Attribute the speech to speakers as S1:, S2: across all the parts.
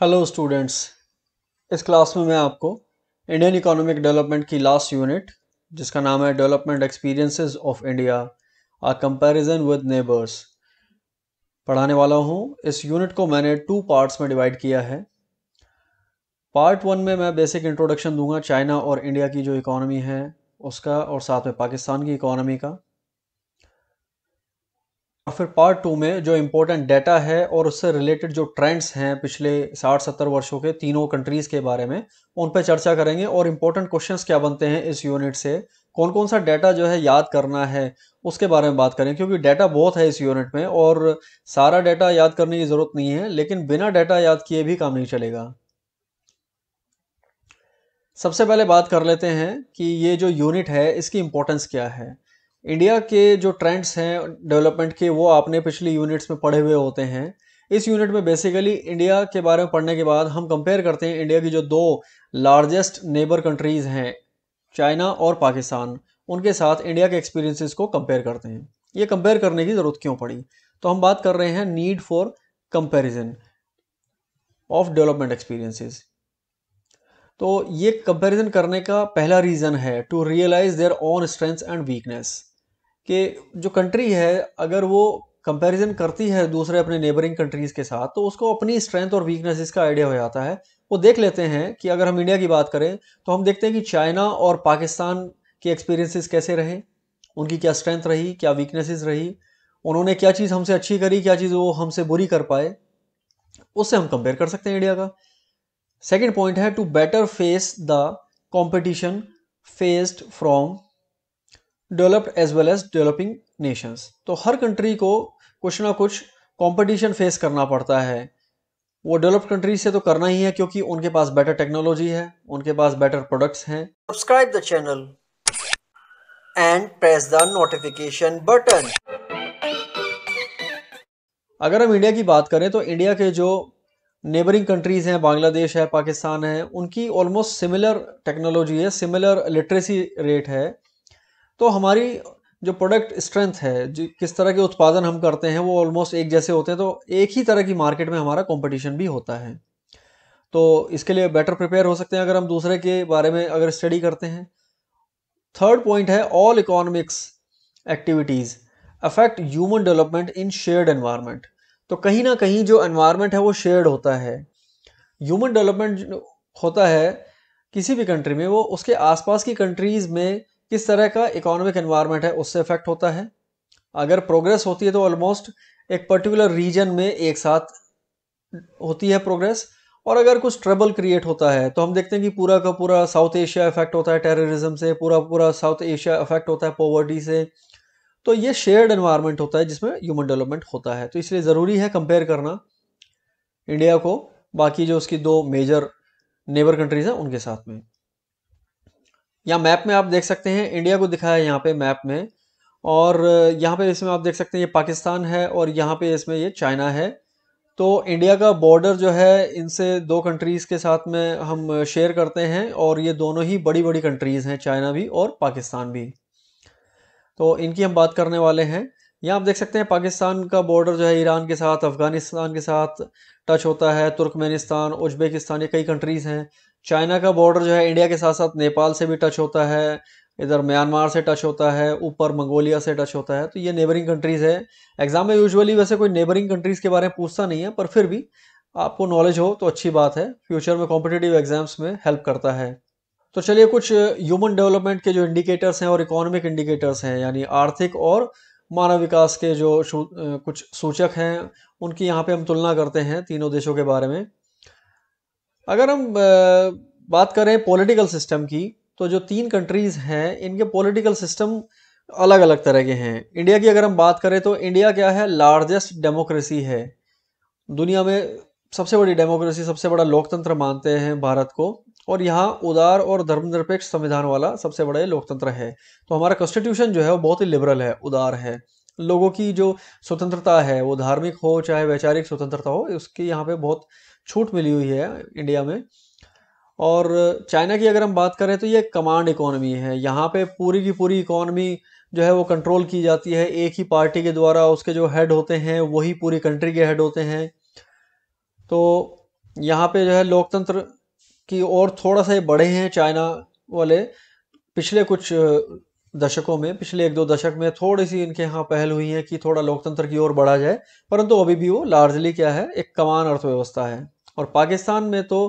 S1: hello students इस class में मैं आपको इंडियन इकोनॉमिक डेवलपमेंट की लास्ट यूनिट जिसका नाम है development experiences of India a comparison with neighbours पढ़ाने वाला हूँ इस यूनिट को मैंने टू पार्ट्स में डिवाइड किया है पार्ट वन में मैं बेसिक इंट्रोडक्शन दूंगा चाइना और इंडिया की जो इकोनॉमी है उसका और साथ में पाकिस्तान की इकोनॉमी का और फिर पार्ट टू में जो इम्पोर्टेंट डाटा है और उससे रिलेटेड जो ट्रेंड्स हैं पिछले साठ सत्तर वर्षों के तीनों कंट्रीज़ के बारे में उन पर चर्चा करेंगे और इम्पोर्टेंट क्वेश्चंस क्या बनते हैं इस यूनिट से कौन कौन सा डाटा जो है याद करना है उसके बारे में बात करें क्योंकि डेटा बहुत है इस यूनिट में और सारा डाटा याद करने की ज़रूरत नहीं है लेकिन बिना डाटा याद किए भी काम नहीं चलेगा सबसे पहले बात कर लेते हैं कि ये जो यूनिट है इसकी इम्पोर्टेंस क्या है इंडिया के जो ट्रेंड्स हैं डेवलपमेंट के वो आपने पिछली यूनिट्स में पढ़े हुए होते हैं इस यूनिट में बेसिकली इंडिया के बारे में पढ़ने के बाद हम कंपेयर करते हैं इंडिया की जो दो लार्जेस्ट नेबर कंट्रीज़ हैं चाइना और पाकिस्तान उनके साथ इंडिया के एक्सपीरियंसेस को कंपेयर करते हैं ये कंपेयर करने की ज़रूरत क्यों पड़ी तो हम बात कर रहे हैं need for comparison of development experiences तो ये कंपेरिजन करने का पहला रीज़न है to realise their own strengths and weakness कि जो कंट्री है अगर वो कंपैरिजन करती है दूसरे अपने नेबरिंग कंट्रीज़ के साथ तो उसको अपनी स्ट्रेंथ और वीकनेसेस का आइडिया हो जाता है वो देख लेते हैं कि अगर हम इंडिया की बात करें तो हम देखते हैं कि चाइना और पाकिस्तान के एक्सपीरियंसेस कैसे रहे उनकी क्या स्ट्रेंथ रही क्या वीकनेसेस रही उन्होंने क्या चीज़ हमसे अच्छी करी क्या चीज़ वो हमसे बुरी कर पाए उससे हम कंपेयर कर सकते हैं इंडिया का सेकेंड पॉइंट है to better face the competition faced from developed as well as developing nations तो हर कंट्री को कुछ ना कुछ कंपटीशन फेस करना पड़ता है वो डेवलप्ड कंट्री से तो करना ही है क्योंकि उनके पास बेटर टेक्नोलॉजी है उनके पास बेटर प्रोडक्ट्स हैं subscribe the channel and press the notification button अगर हम इंडिया की बात करें तो इंडिया के जो नेबरिंग कंट्रीज़ हैं बांग्लादेश है पाकिस्तान है उनकी ऑलमोस्ट सिमिलर टेक्नोलॉजी है सिमिलर लिटरेसी रेट है तो हमारी जो प्रोडक्ट स्ट्रेंथ है जो किस तरह के उत्पादन हम करते हैं वो ऑलमोस्ट एक जैसे होते हैं तो एक ही तरह की मार्केट में हमारा कंपटीशन भी होता है तो इसके लिए बेटर प्रिपेयर हो सकते हैं अगर हम दूसरे के बारे में अगर स्टडी करते हैं थर्ड पॉइंट है all economics activities affect human development in shared environment तो कहीं ना कहीं जो एनवायरनमेंट है वो शेयर्ड होता है ह्यूमन डेवलपमेंट होता है किसी भी कंट्री में वो उसके आसपास की कंट्रीज़ में किस तरह का इकोनॉमिक एनवायरनमेंट है उससे इफेक्ट होता है अगर प्रोग्रेस होती है तो ऑलमोस्ट एक पर्टिकुलर रीजन में एक साथ होती है प्रोग्रेस और अगर कुछ ट्रबल क्रिएट होता है तो हम देखते हैं कि पूरा का पूरा साउथ एशिया इफेक्ट होता है टेररिज्म से पूरा पूरा साउथ एशिया इफेक्ट होता है पॉवर्टी से तो ये शेयर्ड एनवायरनमेंट होता है जिसमें ह्यूमन डेवलपमेंट होता है तो इसलिए ज़रूरी है कंपेयर करना इंडिया को बाकी जो उसकी दो मेजर नेबर कंट्रीज़ हैं उनके साथ में या मैप में आप देख सकते हैं इंडिया को दिखाया है यहाँ पे मैप में और यहाँ पे इसमें आप देख सकते हैं ये पाकिस्तान है और यहाँ पे इसमें ये चाइना है तो इंडिया का बॉर्डर जो है इनसे दो कंट्रीज़ के साथ में हम शेयर करते हैं और ये दोनों ही बड़ी बड़ी कंट्रीज़ हैं चाइना भी और पाकिस्तान भी तो इनकी हम बात करने वाले हैं यहाँ आप देख सकते हैं पाकिस्तान का बॉर्डर जो है ईरान के साथ अफ़गानिस्तान के साथ टच होता है तुर्कमेनिस्तान उज्बेकिस्तान ये कई कंट्रीज़ हैं चाइना का बॉर्डर जो है इंडिया के साथ साथ नेपाल से भी टच होता है इधर म्यांमार से टच होता है ऊपर मंगोलिया से टच होता है तो ये नेबरिंग कंट्रीज है एग्जाम में यूजुअली वैसे कोई नेबरिंग कंट्रीज के बारे में पूछता नहीं है पर फिर भी आपको नॉलेज हो तो अच्छी बात है फ्यूचर में कॉम्पिटेटिव एग्जाम्स में हेल्प करता है तो चलिए कुछ ह्यूमन डेवलपमेंट के जो इंडिकेटर्स हैं और इकोनॉमिक इंडिकेटर्स हैं यानी आर्थिक और मानव विकास के जो कुछ सूचक हैं उनकी यहाँ पे हम तुलना करते हैं तीनों देशों के बारे में अगर हम बात करें पॉलिटिकल सिस्टम की तो जो तीन कंट्रीज़ हैं इनके पॉलिटिकल सिस्टम अलग अलग तरह के हैं इंडिया की अगर हम बात करें तो इंडिया क्या है लार्जेस्ट डेमोक्रेसी है दुनिया में सबसे बड़ी डेमोक्रेसी सबसे बड़ा लोकतंत्र मानते हैं भारत को और यहाँ उदार और धर्मनिरपेक्ष संविधान वाला सबसे बड़ा लोकतंत्र है तो हमारा कॉन्स्टिट्यूशन जो है वो बहुत ही लिबरल है उदार है लोगों की जो स्वतंत्रता है वो धार्मिक हो चाहे वैचारिक स्वतंत्रता हो उसकी यहाँ पे बहुत छूट मिली हुई है इंडिया में और चाइना की अगर हम बात करें तो ये कमांड इकोनॉमी है यहाँ पे पूरी की पूरी इकोनॉमी जो है वो कंट्रोल की जाती है एक ही पार्टी के द्वारा उसके जो हेड होते हैं वही पूरी कंट्री के हेड होते हैं तो यहाँ पे जो है लोकतंत्र की ओर थोड़ा सा बढ़े हैं चाइना वाले पिछले कुछ दशकों में पिछले एक दो दशक में थोड़ी सी इनके यहाँ पहल हुई है कि थोड़ा लोकतंत्र की ओर बढ़ा जाए परंतु अभी भी वो लार्जली क्या है एक कमान अर्थव्यवस्था है और पाकिस्तान में तो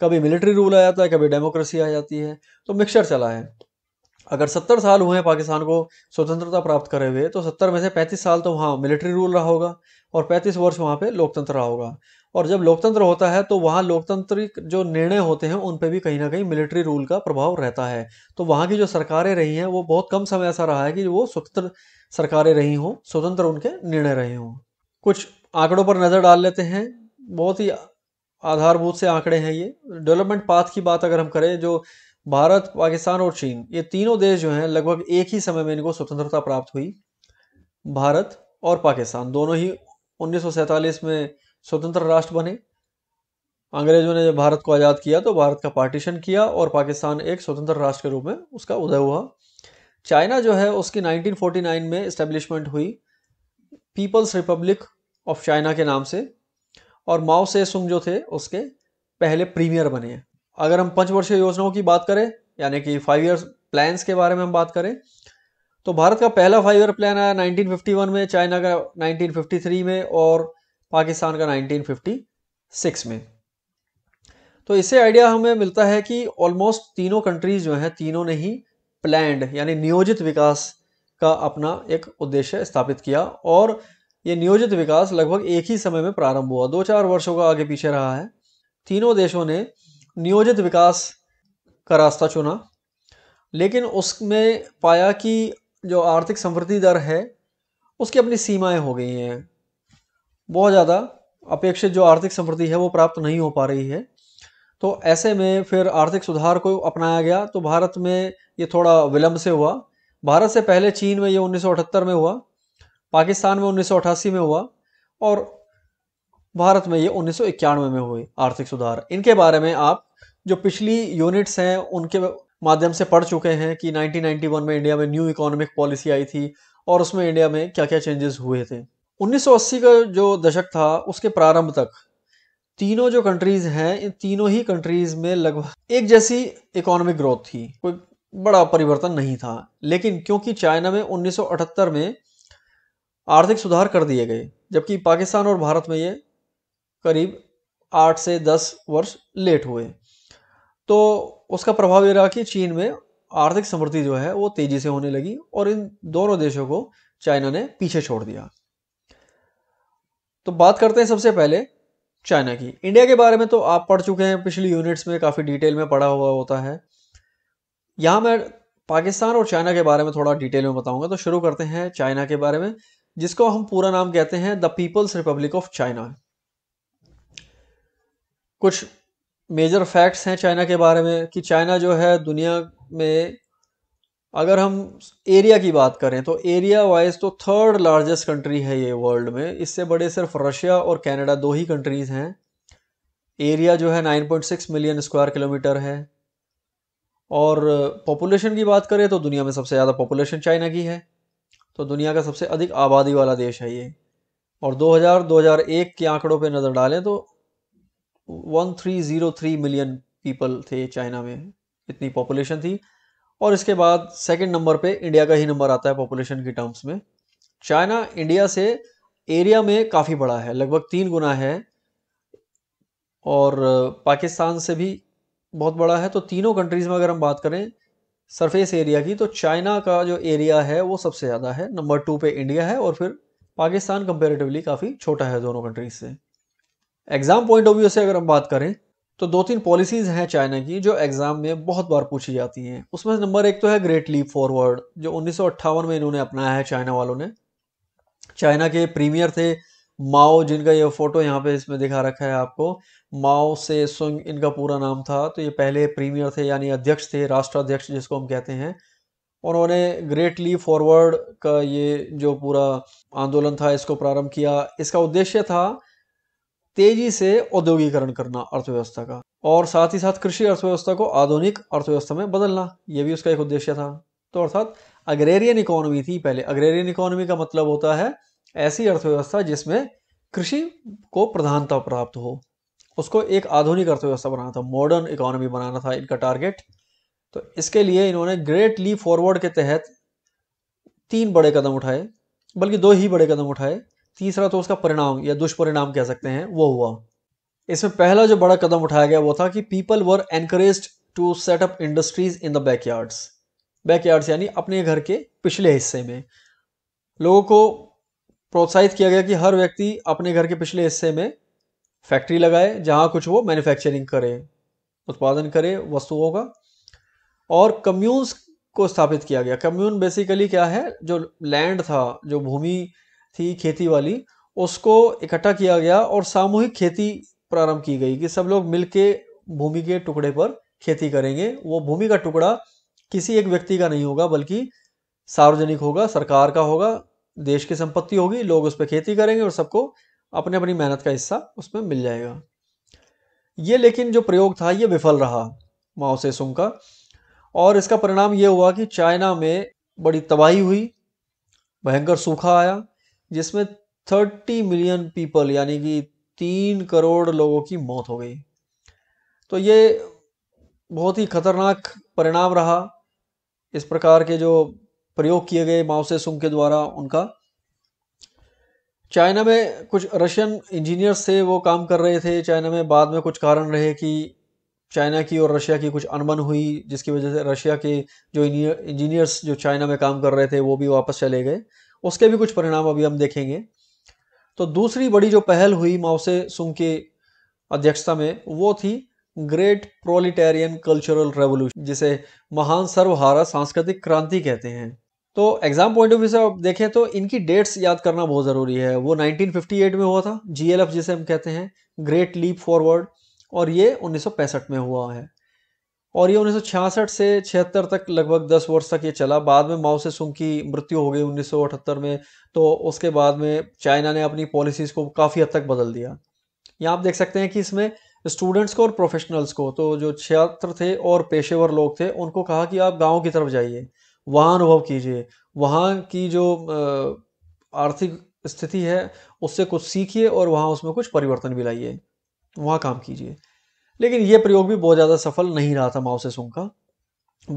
S1: कभी मिलिट्री रूल आ जाता है कभी डेमोक्रेसी आ जाती है तो मिक्सचर चला है अगर सत्तर साल हुए हैं पाकिस्तान को स्वतंत्रता प्राप्त करे हुए तो सत्तर में से पैंतीस साल तो वहाँ मिलिट्री रूल रहा होगा और 35 वर्ष वहाँ पे लोकतंत्र रहा होगा और जब लोकतंत्र होता है तो वहाँ लोकतांत्रिक जो निर्णय होते हैं उन पे भी कहीं ना कहीं मिलिट्री रूल का प्रभाव रहता है तो वहाँ की जो सरकारें रही हैं वो बहुत कम समय ऐसा रहा है कि वो स्वतंत्र सरकारें रही हों स्वतंत्र उनके निर्णय रहे हों कुछ आंकड़ों पर नज़र डाल लेते हैं बहुत ही आधारभूत से आंकड़े हैं ये डेवलपमेंट पाथ की बात अगर हम करें जो भारत पाकिस्तान और चीन ये तीनों देश जो हैं लगभग एक ही समय में इनको स्वतंत्रता प्राप्त हुई भारत और पाकिस्तान दोनों ही उन्नीस में स्वतंत्र राष्ट्र बने अंग्रेजों ने जब भारत को आज़ाद किया तो भारत का पार्टीशन किया और पाकिस्तान एक स्वतंत्र राष्ट्र के रूप में उसका उदय हुआ चाइना जो है उसकी 1949 में इस्टेब्लिशमेंट हुई पीपल्स रिपब्लिक ऑफ चाइना के नाम से और माओ से सुंग जो थे उसके पहले प्रीमियर बने अगर हम पंचवर्षीय योजनाओं की बात करें यानी कि फाइव ईयर्स प्लान्स के बारे में हम बात करें तो भारत का पहला फाइव ईयर प्लान आया 1951 में चाइना का 1953 में और पाकिस्तान का 1956 में तो इससे आइडिया हमें मिलता है कि ऑलमोस्ट तीनों कंट्रीज जो हैं तीनों ने ही प्लैंड यानी नियोजित विकास का अपना एक उद्देश्य स्थापित किया और ये नियोजित विकास लगभग एक ही समय में प्रारंभ हुआ दो चार वर्षों का आगे पीछे रहा है तीनों देशों ने नियोजित विकास का रास्ता चुना लेकिन उसमें पाया कि जो आर्थिक समृद्धि दर है उसकी अपनी सीमाएं हो गई हैं बहुत ज़्यादा अपेक्षित जो आर्थिक समृद्धि है वो प्राप्त नहीं हो पा रही है तो ऐसे में फिर आर्थिक सुधार को अपनाया गया तो भारत में ये थोड़ा विलम्ब से हुआ भारत से पहले चीन में ये उन्नीस में हुआ पाकिस्तान में उन्नीस में हुआ और भारत में ये उन्नीस में हुई आर्थिक सुधार इनके बारे में आप जो पिछली यूनिट्स हैं उनके माध्यम से पढ़ चुके हैं कि 1991 में इंडिया में न्यू इकोनॉमिक पॉलिसी आई थी और उसमें इंडिया में क्या क्या चेंजेस हुए थे 1980 का जो दशक था उसके प्रारंभ तक तीनों जो कंट्रीज हैं इन तीनों ही कंट्रीज में लगभग एक जैसी इकोनॉमिक ग्रोथ थी कोई बड़ा परिवर्तन नहीं था लेकिन क्योंकि चाइना में 1978 में आर्थिक सुधार कर दिए गए जबकि पाकिस्तान और भारत में ये करीब आठ से दस वर्ष लेट हुए तो उसका प्रभाव ये रहा कि चीन में आर्थिक समृद्धि जो है वो तेजी से होने लगी और इन दोनों देशों को चाइना ने पीछे छोड़ दिया तो बात करते हैं सबसे पहले चाइना की इंडिया के बारे में तो आप पढ़ चुके हैं पिछली यूनिट्स में काफ़ी डिटेल में पढ़ा हुआ होता है यहां मैं पाकिस्तान और चाइना के बारे में थोड़ा डिटेल में बताऊंगा तो शुरू करते हैं चाइना के बारे में जिसको हम पूरा नाम कहते हैं the people's republic of China कुछ मेजर फैक्ट्स हैं चाइना के बारे में कि चाइना जो है दुनिया में अगर हम एरिया की बात करें तो एरिया वाइज तो थर्ड लार्जेस्ट कंट्री है ये वर्ल्ड में इससे बड़े सिर्फ रशिया और कनाडा दो ही कंट्रीज़ हैं एरिया जो है 9.6 मिलियन स्क्वायर किलोमीटर है और पॉपुलेशन की बात करें तो दुनिया में सबसे ज़्यादा पॉपुलेशन चाइना की है तो दुनिया का सबसे अधिक आबादी वाला देश है ये और 2000 2001 के आंकड़ों पर नज़र डालें तो one three zero three million people थे चाइना में इतनी पॉपुलेशन थी और इसके बाद सेकंड नंबर पे इंडिया का ही नंबर आता है पॉपुलेशन की टर्म्स में चाइना इंडिया से एरिया में काफ़ी बड़ा है लगभग तीन गुना है और पाकिस्तान से भी बहुत बड़ा है तो तीनों कंट्रीज़ में अगर हम बात करें सरफेस एरिया की तो चाइना का जो एरिया है वो सबसे ज़्यादा है नंबर टू पे इंडिया है और फिर पाकिस्तान कंपेरेटिवली काफ़ी छोटा है दोनों कंट्रीज से एग्ज़ाम पॉइंट ऑफ व्यू से अगर हम बात करें तो दो तीन पॉलिसीज़ हैं चाइना की जो एग्ज़ाम में बहुत बार पूछी जाती हैं उसमें नंबर एक तो है ग्रेट लीप फॉरवर्ड जो उन्नीस में इन्होंने अपनाया है चाइना वालों ने चाइना के प्रीमियर थे माओ जिनका ये फ़ोटो यहाँ पे इसमें दिखा रखा है आपको माओ से सुंग इनका पूरा नाम था तो ये पहले प्रीमियर थे यानी अध्यक्ष थे राष्ट्राध्यक्ष जिसको हम कहते हैं उन्होंने ग्रेट ग्रेटली फॉरवर्ड का ये जो पूरा आंदोलन था इसको प्रारंभ किया इसका उद्देश्य था तेजी से औद्योगिकरण करना अर्थव्यवस्था का और साथ ही साथ कृषि अर्थव्यवस्था को आधुनिक अर्थव्यवस्था में बदलना यह भी उसका एक उद्देश्य था तो अर्थात अग्रेरियन इकोनॉमी थी पहले अग्रेरियन इकोनॉमी का मतलब होता है ऐसी अर्थव्यवस्था जिसमें कृषि को प्रधानता प्राप्त हो उसको एक आधुनिक अर्थव्यवस्था बनाना था मॉडर्न इकोनॉमी बनाना था इनका टारगेट तो इसके लिए इन्होंने ग्रेट ली फॉरवर्ड के तहत तीन बड़े कदम उठाए बल्कि दो ही बड़े कदम उठाए तीसरा तो उसका परिणाम या दुष्परिणाम कह सकते हैं वो हुआ इसमें पहला जो बड़ा कदम उठाया गया वो था कि people were encourage to set up industries in the backyards backyards यानी अपने घर के पिछले हिस्से में लोगों को प्रोत्साहित किया गया कि हर व्यक्ति अपने घर के पिछले हिस्से में फैक्ट्री लगाए जहाँ कुछ वो मैन्युफैक्चरिंग करे उत्पादन करे वस्तुओं का और कम्यून्स को स्थापित किया गया कम्यून बेसिकली क्या है जो लैंड था जो भूमि थी खेती वाली उसको इकट्ठा किया गया और सामूहिक खेती प्रारंभ की गई कि सब लोग मिलके भूमि के टुकड़े पर खेती करेंगे वो भूमि का टुकड़ा किसी एक व्यक्ति का नहीं होगा बल्कि सार्वजनिक होगा सरकार का होगा देश की संपत्ति होगी लोग उस पर खेती करेंगे और सबको अपने अपनी मेहनत का हिस्सा उसमें मिल जाएगा ये लेकिन जो प्रयोग था ये विफल रहा माओ से सुंग का और इसका परिणाम ये हुआ कि चाइना में बड़ी तबाही हुई भयंकर सूखा आया जिसमें थर्टी मिलियन पीपल यानी कि तीन करोड़ लोगों की मौत हो गई तो ये बहुत ही खतरनाक परिणाम रहा इस प्रकार के जो प्रयोग किए गए माओसे सुंग के द्वारा उनका चाइना में कुछ रशियन इंजीनियर्स थे वो काम कर रहे थे चाइना में बाद में कुछ कारण रहे कि चाइना की और रशिया की कुछ अनबन हुई जिसकी वजह से रशिया के जो इंजीनियर्स जो चाइना में काम कर रहे थे वो भी वापस चले गए उसके भी कुछ परिणाम अभी हम देखेंगे तो दूसरी बड़ी जो पहल हुई माओसे सुंग के अध्यक्षता में वो थी ग्रेट प्रोलिटेरियन कल्चरल रेवोल्यूशन जिसे महान सर्वहारा सांस्कृतिक क्रांति कहते हैं तो एग्जाम पॉइंट ऑफ व्यू से आप देखें तो इनकी डेट्स याद करना बहुत ज़रूरी है वो 1958 में हुआ था जीएलएफ जिसे हम कहते हैं ग्रेट लीप फॉरवर्ड और ये 1965 में हुआ है और ये उन्नीस से छिहत्तर तक लगभग दस वर्ष तक ये चला बाद में माओ से सुंग की मृत्यु हो गई 1978 में तो उसके बाद में चाइना ने अपनी पॉलिसीज़ को काफ़ी हद तक बदल दिया यहाँ आप देख सकते हैं कि इसमें स्टूडेंट्स को और प्रोफेशनल्स को तो जो छात्र थे और पेशेवर लोग थे उनको कहा कि आप गाँव की तरफ जाइए वहाँ अनुभव कीजिए वहाँ की जो आर्थिक स्थिति है उससे कुछ सीखिए और वहाँ उसमें कुछ परिवर्तन भी लाइए वहाँ काम कीजिए लेकिन ये प्रयोग भी बहुत ज़्यादा सफल नहीं रहा था माओसे सुंग का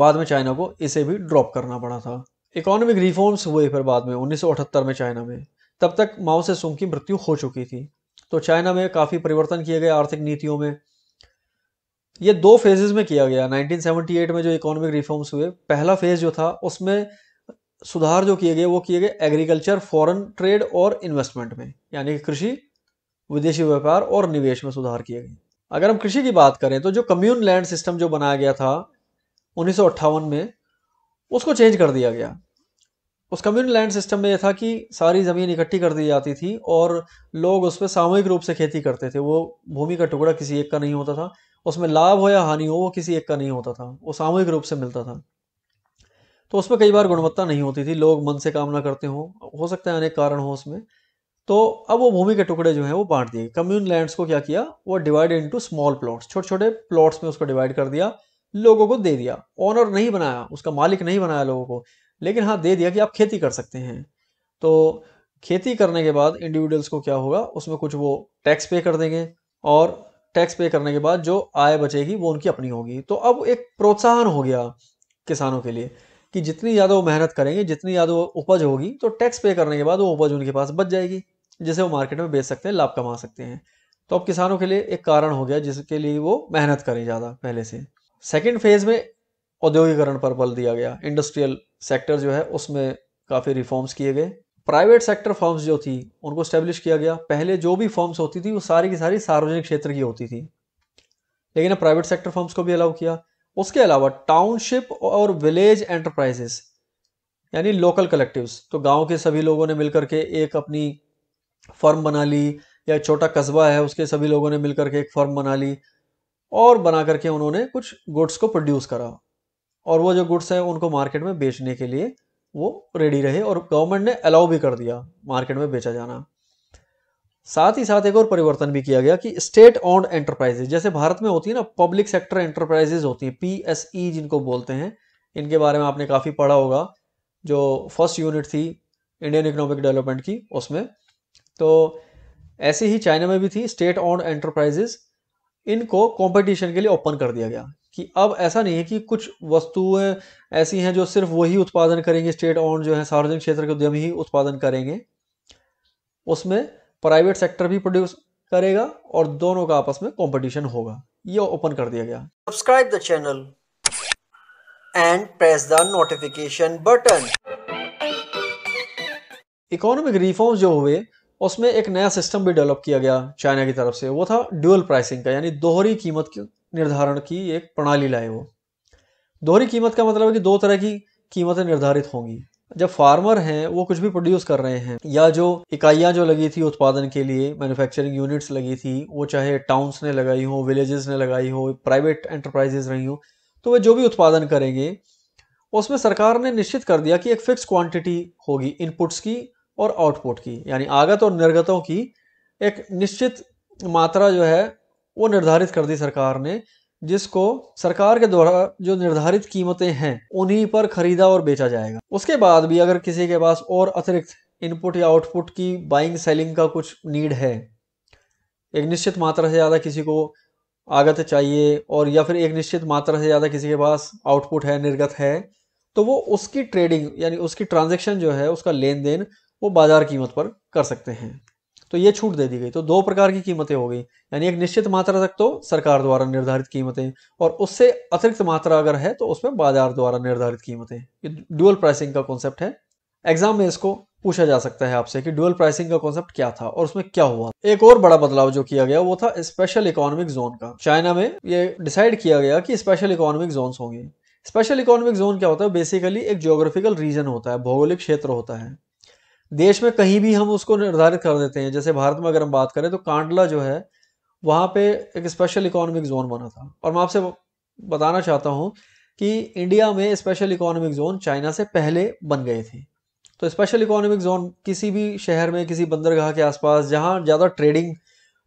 S1: बाद में चाइना को इसे भी ड्रॉप करना पड़ा था इकोनॉमिक रिफॉर्म्स हुए फिर बाद में उन्नीस में चाइना में तब तक माओसे सुंग की मृत्यु हो चुकी थी तो चाइना में काफ़ी परिवर्तन किए गए आर्थिक नीतियों में ये दो फेजेस में किया गया 1978 में जो इकोनॉमिक रिफॉर्म्स हुए पहला फेज जो था उसमें सुधार जो किए गए वो किए गए एग्रीकल्चर फॉरेन ट्रेड और इन्वेस्टमेंट में यानी कि कृषि विदेशी व्यापार और निवेश में सुधार किए गए अगर हम कृषि की बात करें तो जो कम्यून लैंड सिस्टम जो बनाया गया था उन्नीस में उसको चेंज कर दिया गया उस कम्यून लैंड सिस्टम में यह था कि सारी ज़मीन इकट्ठी कर दी जाती थी और लोग उस पर सामूहिक रूप से खेती करते थे वो भूमि का टुकड़ा किसी एक का नहीं होता था उसमें लाभ हो या हानि हो वो किसी एक का नहीं होता था वो सामूहिक रूप से मिलता था तो उसमें कई बार गुणवत्ता नहीं होती थी लोग मन से काम ना करते हों हो सकता है अनेक कारण हो उसमें तो अब वो भूमि के टुकड़े जो हैं वो बांट दिए कम्यून लैंड्स को क्या किया वो डिवाइड इनटू स्मॉल प्लॉट्स छोटे छोटे प्लॉट्स में उसको डिवाइड कर दिया लोगों को दे दिया ऑनर नहीं बनाया उसका मालिक नहीं बनाया लोगों को लेकिन हाँ दे दिया कि आप खेती कर सकते हैं तो खेती करने के बाद इंडिविजुअल्स को क्या होगा उसमें कुछ वो टैक्स पे कर देंगे और टैक्स पे करने के बाद जो आय बचेगी वो उनकी अपनी होगी तो अब एक प्रोत्साहन हो गया किसानों के लिए कि जितनी ज़्यादा वो मेहनत करेंगे जितनी ज़्यादा वो उपज होगी तो टैक्स पे करने के बाद वो उपज उनके पास बच जाएगी जिसे वो मार्केट में बेच सकते हैं लाभ कमा सकते हैं तो अब किसानों के लिए एक कारण हो गया जिसके लिए वो मेहनत करें ज़्यादा पहले से सेकेंड फेज़ में औद्योगिकरण पर बल दिया गया इंडस्ट्रियल सेक्टर जो है उसमें काफ़ी रिफॉर्म्स किए गए प्राइवेट सेक्टर फॉर्म्स जो थी उनको स्टेब्लिश किया गया पहले जो भी फॉर्म्स होती थी वो सारी की सारी सार्वजनिक क्षेत्र की होती थी लेकिन अब प्राइवेट सेक्टर फॉर्म्स को भी अलाउ किया उसके अलावा टाउनशिप और विलेज एंटरप्राइजेस यानी लोकल कलेक्टिव्स तो गांव के सभी लोगों ने मिलकर के एक अपनी फर्म बना ली या छोटा कस्बा है उसके सभी लोगों ने मिलकर के एक फर्म बना ली और बना करके उन्होंने कुछ गुड्स को प्रोड्यूस करा और वो जो गुड्स हैं उनको मार्केट में बेचने के लिए वो रेडी रहे और गवर्नमेंट ने अलाउ भी कर दिया मार्केट में बेचा जाना साथ ही साथ एक और परिवर्तन भी किया गया कि स्टेट ओन्ड एंटरप्राइजेज जैसे भारत में होती है ना पब्लिक सेक्टर एंटरप्राइजेज होती हैं पीएसई e जिनको बोलते हैं इनके बारे में आपने काफ़ी पढ़ा होगा जो फर्स्ट यूनिट थी इंडियन इकोनॉमिक डेवलपमेंट की उसमें तो ऐसे ही चाइना में भी थी स्टेट ओन्ड एंटरप्राइजेज इनको कॉम्पिटिशन के लिए ओपन कर दिया गया कि अब ऐसा नहीं है कि कुछ वस्तुएं ऐसी हैं जो सिर्फ वही उत्पादन करेंगे स्टेट ओन जो है सार्वजनिक क्षेत्र के उद्यम ही उत्पादन करेंगे उसमें प्राइवेट सेक्टर भी प्रोड्यूस करेगा और दोनों का आपस में कंपटीशन होगा ये ओपन कर दिया गया subscribe the channel and press the notification button economic reform जो हुए उसमें एक नया सिस्टम भी डेवलप किया गया चाइना की तरफ से वो था ड्यूअल प्राइसिंग का यानी दोहरी कीमत की निर्धारण की एक प्रणाली लाए वो दोहरी कीमत का मतलब है कि दो तरह की कीमतें निर्धारित होंगी जब फार्मर हैं वो कुछ भी प्रोड्यूस कर रहे हैं या जो इकाइयाँ जो लगी थी उत्पादन के लिए मैन्युफैक्चरिंग यूनिट्स लगी थी वो चाहे टाउन्स ने लगाई हो विलेजेस ने लगाई हो प्राइवेट एंटरप्राइजेज रही हो तो वे जो भी उत्पादन करेंगे उसमें सरकार ने निश्चित कर दिया कि एक फिक्स क्वांटिटी होगी इनपुट्स की और आउटपुट की यानी आगत और निर्गतों की एक निश्चित मात्रा जो है वो निर्धारित कर दी सरकार ने जिसको सरकार के द्वारा जो निर्धारित कीमतें हैं उन्हीं पर खरीदा और बेचा जाएगा उसके बाद भी अगर किसी के पास और अतिरिक्त इनपुट या आउटपुट की बाइंग सेलिंग का कुछ नीड है एक निश्चित मात्रा से ज़्यादा किसी को आगत चाहिए और या फिर एक निश्चित मात्रा से ज़्यादा किसी के पास आउटपुट है निर्गत है तो वो उसकी ट्रेडिंग यानी उसकी ट्रांजेक्शन जो है उसका लेन देन वो बाज़ार कीमत पर कर सकते हैं तो ये छूट दे दी गई तो दो प्रकार की कीमतें हो गई यानी एक निश्चित मात्रा तक तो सरकार द्वारा निर्धारित कीमतें और उससे अतिरिक्त मात्रा अगर है तो उसमें बाजार द्वारा निर्धारित कीमतें ये ड्यूअल प्राइसिंग का कॉन्सेप्ट है एग्जाम में इसको पूछा जा सकता है आपसे कि ड्यूअल प्राइसिंग का कॉन्सेप्ट क्या था और उसमें क्या हुआ एक और बड़ा बदलाव जो किया गया वो था स्पेशल इकोनॉमिक जोन का चाइना में ये डिसाइड किया गया कि स्पेशल इकोनॉमिक जोन होंगे स्पेशल इकोनॉमिक जोन क्या होता है बेसिकली एक जोग्राफिकल रीजन होता है भौगोलिक क्षेत्र होता है देश में कहीं भी हम उसको निर्धारित कर देते हैं जैसे भारत में अगर हम बात करें तो कांडला जो है वहाँ पे एक स्पेशल इकोनॉमिक जोन बना था और मैं आपसे बताना चाहता हूँ कि इंडिया में स्पेशल इकोनॉमिक जोन चाइना से पहले बन गए थे तो स्पेशल इकोनॉमिक जोन किसी भी शहर में किसी बंदरगाह के आसपास जहाँ ज़्यादा ट्रेडिंग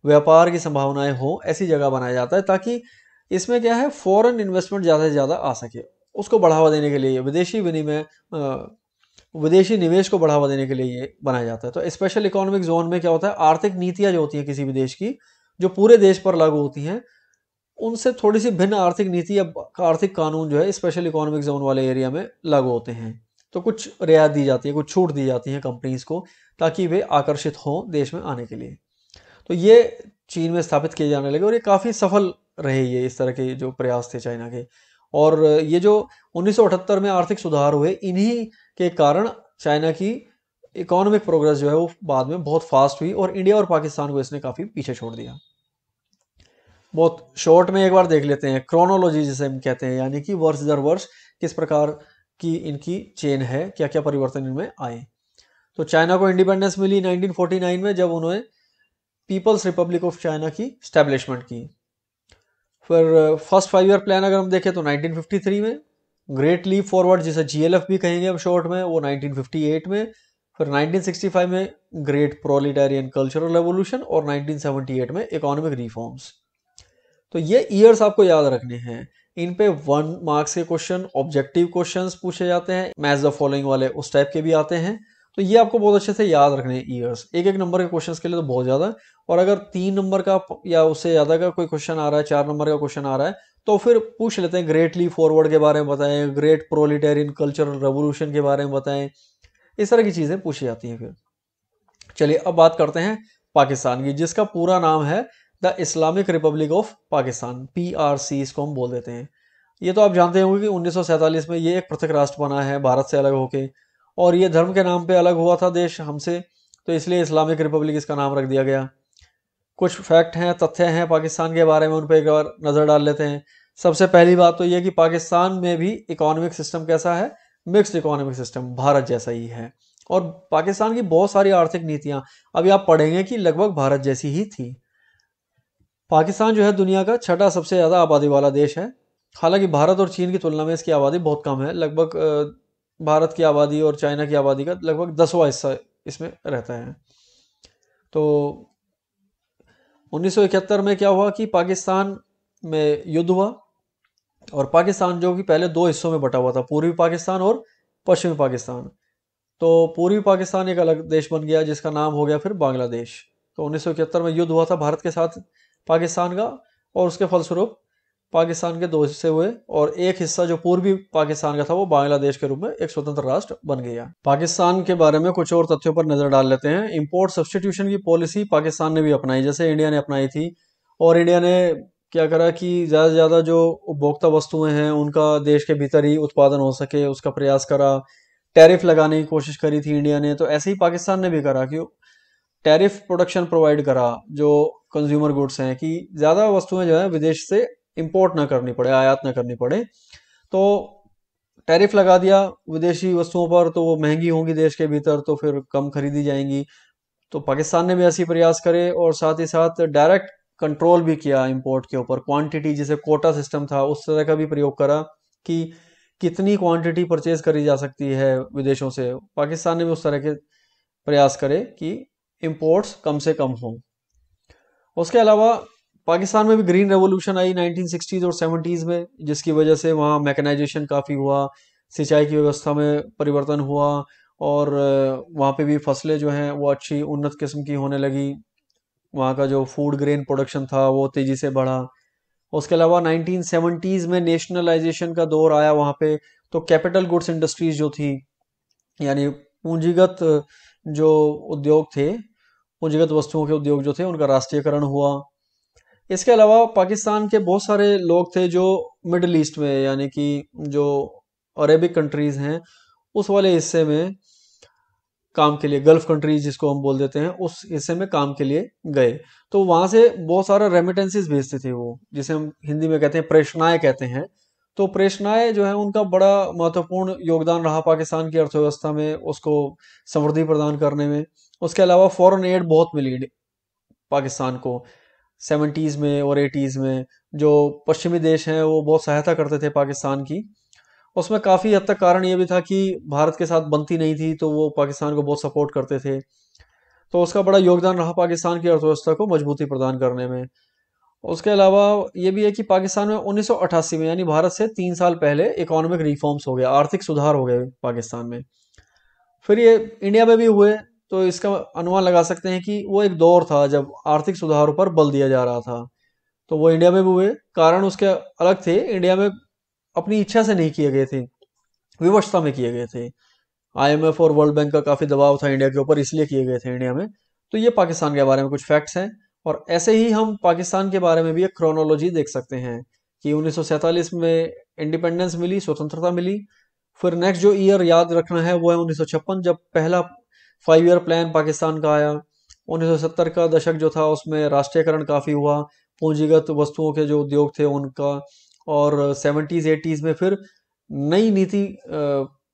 S1: व्यापार की संभावनाएं हो ऐसी जगह बनाया जाता है ताकि इसमें क्या है फॉरेन इन्वेस्टमेंट ज़्यादा से ज़्यादा आ सके उसको बढ़ावा देने के लिए विदेशी विनिमय विदेशी निवेश को बढ़ावा देने के लिए ये बनाया जाता है तो स्पेशल इकोनॉमिक जोन में क्या होता है आर्थिक नीतियाँ जो होती हैं किसी भी देश की जो पूरे देश पर लागू होती हैं उनसे थोड़ी सी भिन्न आर्थिक नीति या आर्थिक कानून जो है स्पेशल इकोनॉमिक जोन वाले एरिया में लागू होते हैं तो कुछ रियायत दी जाती है कुछ छूट दी जाती है कंपनीज को ताकि वे आकर्षित हों देश में आने के लिए तो ये चीन में स्थापित किए जाने लगे और ये काफ़ी सफल रहे ये इस तरह के जो प्रयास थे चाइना के और ये जो उन्नीस में आर्थिक सुधार हुए इन्हीं के कारण चाइना की इकोनॉमिक प्रोग्रेस जो है वो बाद में बहुत फास्ट हुई और इंडिया और पाकिस्तान को इसने काफ़ी पीछे छोड़ दिया बहुत शॉर्ट में एक बार देख लेते हैं क्रोनोलॉजी जिसे हम कहते हैं यानी कि वर्ष दर वर्ष किस प्रकार की इनकी चेन है क्या क्या परिवर्तन इनमें आए तो चाइना को इंडिपेंडेंस मिली 1949 में जब उन्होंने पीपल्स रिपब्लिक ऑफ चाइना की स्टैब्लिशमेंट की फिर फर्स्ट फाइव ईयर प्लान अगर हम देखें तो 1953 में ग्रेट लीप फॉरवर्ड जिसे जीएलएफ भी कहेंगे हम शॉर्ट में वो 1958 में फिर 1965 में ग्रेट प्रोलिटेरियन कल्चरल रेवोल्यूशन और 1978 में इकोनॉमिक रिफॉर्म्स तो ये ईयर्स आपको याद रखने हैं इन पे वन मार्क्स के क्वेश्चन ऑब्जेक्टिव क्वेश्चन पूछे जाते हैं मैथ द फॉलोइंग वाले उस टाइप के भी आते हैं तो ये आपको बहुत अच्छे से याद रखने हैं ईयर्स एक एक नंबर के क्वेश्चन के लिए तो बहुत ज़्यादा और अगर तीन नंबर का या उससे ज़्यादा का कोई क्वेश्चन आ रहा है चार नंबर का क्वेश्चन आ रहा है तो फिर पूछ लेते हैं ग्रेट ली फॉरवर्ड के बारे में बताएं ग्रेट प्रोलिटेरियन कल्चरल रेवोल्यूशन के बारे में बताएं इस तरह की चीज़ें पूछी जाती हैं फिर चलिए अब बात करते हैं पाकिस्तान की जिसका पूरा नाम है the Islamic republic of Pakistan P R C इसको हम बोल देते हैं ये तो आप जानते होंगे कि उन्नीस में ये एक पृथक राष्ट्र बना है भारत से अलग होके और ये धर्म के नाम पे अलग हुआ था देश हमसे तो इसलिए इस्लामिक रिपब्लिक इसका नाम रख दिया गया कुछ फैक्ट हैं तथ्य हैं पाकिस्तान के बारे में उन पर एक बार नज़र डाल लेते हैं सबसे पहली बात तो ये कि पाकिस्तान में भी इकोनॉमिक सिस्टम कैसा है मिक्स्ड इकोनॉमिक सिस्टम भारत जैसा ही है और पाकिस्तान की बहुत सारी आर्थिक नीतियाँ अभी आप पढ़ेंगे कि लगभग भारत जैसी ही थी पाकिस्तान जो है दुनिया का छठा सबसे ज़्यादा आबादी वाला देश है हालांकि भारत और चीन की तुलना में इसकी आबादी बहुत कम है लगभग भारत की आबादी और चाइना की आबादी का लगभग दसवा हिस्सा इसमें रहता है तो 1971 में क्या हुआ कि पाकिस्तान में युद्ध हुआ और पाकिस्तान जो कि पहले दो हिस्सों में बटा हुआ था पूर्वी पाकिस्तान और पश्चिमी पाकिस्तान तो पूर्वी पाकिस्तान एक अलग देश बन गया जिसका नाम हो गया फिर बांग्लादेश तो उन्नीस में युद्ध हुआ था भारत के साथ पाकिस्तान का और उसके फलस्वरूप पाकिस्तान के दो हिस्से हुए और एक हिस्सा जो पूर्वी पाकिस्तान का था वो बांग्लादेश के रूप में एक स्वतंत्र राष्ट्र बन गया पाकिस्तान के बारे में कुछ और तथ्यों पर नजर डाल लेते हैं इम्पोर्ट सब्सटीट्यूशन की पॉलिसी पाकिस्तान ने भी अपनाई जैसे इंडिया ने अपनाई थी और इंडिया ने क्या करा कि ज़्यादा से ज़्यादा जो उपभोक्ता वस्तुएं हैं उनका देश के भीतर ही उत्पादन हो सके उसका प्रयास करा टैरिफ लगाने की कोशिश करी थी इंडिया ने तो ऐसे ही पाकिस्तान ने भी करा कि टैरिफ प्रोडक्शन प्रोवाइड करा जो कंज्यूमर गुड्स हैं कि ज़्यादा वस्तुएं जो है विदेश से इम्पोर्ट ना करनी पड़े आयात ना करनी पड़े तो टैरिफ लगा दिया विदेशी वस्तुओं पर तो वो महंगी होंगी देश के भीतर तो फिर कम खरीदी जाएंगी तो पाकिस्तान ने भी ऐसी प्रयास करे और साथ ही साथ डायरेक्ट कंट्रोल भी किया इम्पोर्ट के ऊपर क्वांटिटी जैसे कोटा सिस्टम था उस तरह का भी प्रयोग करा कि कितनी क्वांटिटी परचेज करी जा सकती है विदेशों से पाकिस्तान ने भी उस तरह के प्रयास करे कि इम्पोर्ट्स कम से कम हों उसके अलावा पाकिस्तान में भी ग्रीन रेवोल्यूशन आई सिक्सटीज और सेवेंटीज में जिसकी वजह से वहाँ मैकेनाइजेशन काफ़ी हुआ सिंचाई की व्यवस्था में परिवर्तन हुआ और वहाँ पे भी फसलें जो हैं वो अच्छी उन्नत किस्म की होने लगी वहाँ का जो फूड ग्रेन प्रोडक्शन था वो तेज़ी से बढ़ा उसके अलावा नाइनटीन में नेशनलाइजेशन का दौर आया वहाँ पे तो कैपिटल गुड्स इंडस्ट्रीज जो थी यानी पूंजीगत जो उद्योग थे पूंजीगत वस्तुओं के उद्योग जो थे उनका राष्ट्रीयकरण हुआ इसके अलावा पाकिस्तान के बहुत सारे लोग थे जो मिडल ईस्ट में यानी कि जो अरेबिक कंट्रीज़ हैं उस वाले हिस्से में काम के लिए गल्फ कंट्रीज जिसको हम बोल देते हैं उस हिस्से में काम के लिए गए तो वहां से बहुत सारा रेमिटेंसेस भेजते थे वो जिसे हम हिंदी में कहते हैं प्रेषणाएं कहते हैं तो प्रेषणाएं जो है उनका बड़ा महत्वपूर्ण योगदान रहा पाकिस्तान की अर्थव्यवस्था में उसको समृद्धि प्रदान करने में उसके अलावा फॉरेन एड बहुत मिली पाकिस्तान को सेवेंटीज़ में और एटीज़ में जो पश्चिमी देश हैं वो बहुत सहायता करते थे पाकिस्तान की उसमें काफ़ी हद तक कारण ये भी था कि भारत के साथ बनती नहीं थी तो वो पाकिस्तान को बहुत सपोर्ट करते थे तो उसका बड़ा योगदान रहा पाकिस्तान की अर्थव्यवस्था को मजबूती प्रदान करने में उसके अलावा ये भी है कि पाकिस्तान में 1988 में यानी भारत से तीन साल पहले इकोनॉमिक रिफॉर्म्स हो गया आर्थिक सुधार हो गए पाकिस्तान में फिर ये इंडिया में भी हुए तो इसका अनुमान लगा सकते हैं कि वो एक दौर था जब आर्थिक सुधारों पर बल दिया जा रहा था तो वो इंडिया में भी हुए कारण उसके अलग थे इंडिया में अपनी इच्छा से नहीं किए गए थे विवशता में किए गए थे आईएमएफ और वर्ल्ड बैंक का काफ़ी दबाव था इंडिया के ऊपर इसलिए किए गए थे इंडिया में तो ये पाकिस्तान के बारे में कुछ फैक्ट्स हैं और ऐसे ही हम पाकिस्तान के बारे में भी एक क्रोनोलॉजी देख सकते हैं कि उन्नीस में इंडिपेंडेंस मिली स्वतंत्रता मिली फिर नेक्स्ट जो ईयर याद रखना है वो है उन्नीस जब पहला फाइव ईयर प्लान पाकिस्तान का आया 1970 का दशक जो था उसमें राष्ट्रीयकरण काफ़ी हुआ पूंजीगत वस्तुओं के जो उद्योग थे उनका और सेवेंटीज़ एटीज़ में फिर नई नीति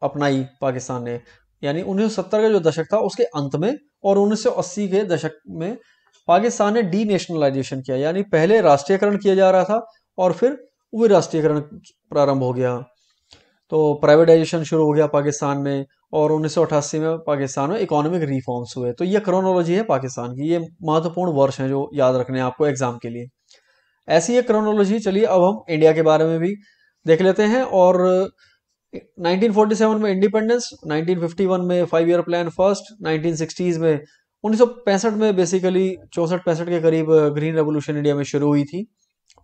S1: अपनाई पाकिस्तान ने यानी 1970 का जो दशक था उसके अंत में और 1980 के दशक में पाकिस्तान ने डी नेशनलाइजेशन किया यानी पहले राष्ट्रीयकरण किया जा रहा था और फिर वे राष्ट्रीयकरण प्रारंभ हो गया तो प्राइवेटाइजेशन शुरू हो गया पाकिस्तान में और उन्नीस में पाकिस्तान में इकोनॉमिक रिफॉर्म्स हुए तो ये क्रोनोलॉजी है पाकिस्तान की ये महत्वपूर्ण वर्ष है जो याद रखने हैं आपको एग्जाम के लिए ऐसी ये क्रोनोलॉजी चलिए अब हम इंडिया के बारे में भी देख लेते हैं और 1947 में इंडिपेंडेंस 1951 में five year plan first nineteen में उन्नीस में बेसिकली चौंसठ पैंसठ के करीब ग्रीन रेवोल्यूशन इंडिया में शुरू हुई थी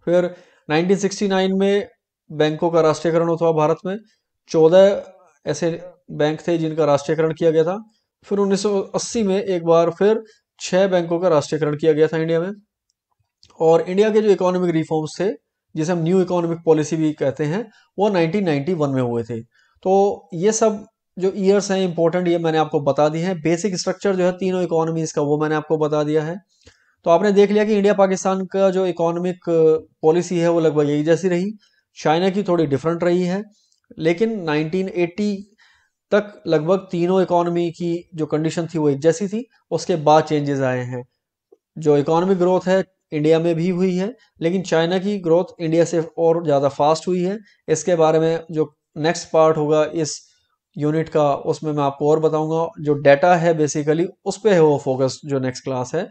S1: फिर 1969 में बैंकों का राष्ट्रीयकरण हुआ भारत में चौदह ऐसे बैंक थे जिनका राष्ट्रीयकरण किया गया था फिर 1980 में एक बार फिर छह बैंकों का राष्ट्रीयकरण किया गया था इंडिया में और इंडिया के जो इकोनॉमिक रिफॉर्म्स थे जिसे हम न्यू इकोनॉमिक पॉलिसी भी कहते हैं वो 1991 में हुए थे तो ये सब जो ईयर्स हैं इंपॉर्टेंट ये मैंने आपको बता दी है बेसिक स्ट्रक्चर जो है तीनों इकोनॉमीज का वो मैंने आपको बता दिया है तो आपने देख लिया कि इंडिया पाकिस्तान का जो इकोनॉमिक पॉलिसी है वो लगभग यही जैसी रही चाइना की थोड़ी डिफरेंट रही है लेकिन 1980 तक लगभग तीनों इकोनॉमी की जो कंडीशन थी वो एक जैसी थी उसके बाद चेंजेस आए हैं जो इकोनॉमिक ग्रोथ है इंडिया में भी हुई है लेकिन चाइना की ग्रोथ इंडिया से और ज़्यादा फास्ट हुई है इसके बारे में जो नेक्स्ट पार्ट होगा इस यूनिट का उसमें मैं आपको और बताऊंगा जो डेटा है बेसिकली उस पर है वो फोकस जो नेक्स्ट क्लास है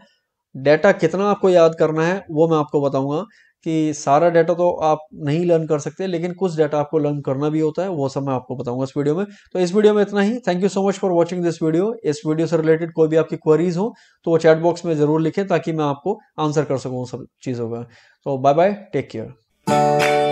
S1: डेटा कितना आपको याद करना है वो मैं आपको बताऊंगा कि सारा डाटा तो आप नहीं लर्न कर सकते लेकिन कुछ डाटा आपको लर्न करना भी होता है वो सब मैं आपको बताऊंगा इस वीडियो में तो इस वीडियो में इतना ही thank you so much for watching this video इस वीडियो से रिलेटेड कोई भी आपकी क्वेरीज हो तो वो चैट बॉक्स में जरूर लिखें ताकि मैं आपको आंसर कर सकूँ सब चीज़ों का तो बाय बाय टेक केयर